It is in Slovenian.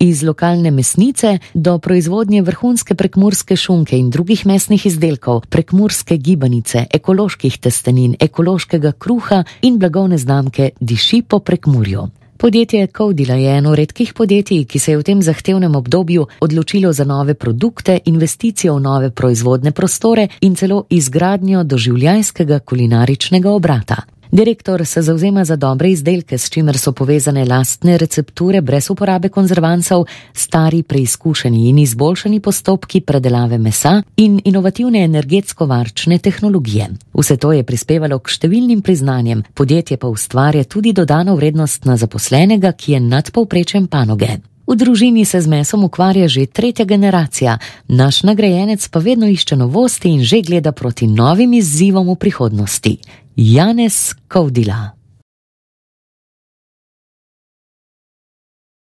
iz lokalne mesnice do proizvodnje vrhunske prekmorske šunke in drugih mesnih izdelkov, prekmorske gibanice, ekoloških testenin, ekološkega kruha in blagovne znamke Diši po prekmurju. Podjetje Kodila je eno redkih podjetij, ki se je v tem zahtevnem obdobju odločilo za nove produkte, investicije v nove proizvodne prostore in celo izgradnjo doživljajskega kulinaričnega obrata. Direktor se zauzema za dobre izdelke, s čimer so povezane lastne recepture brez uporabe konzervancev, stari preizkušeni in izboljšani postopki predelave mesa in inovativne energetsko-varčne tehnologije. Vse to je prispevalo k številnim priznanjem, podjetje pa ustvarja tudi dodano vrednost na zaposlenega, ki je nad povprečjem panoge. V družini se z mesom ukvarja že tretja generacija, naš nagrajenec pa vedno išče novosti in že gleda proti novim izzivom v prihodnosti. Janez Kovdila.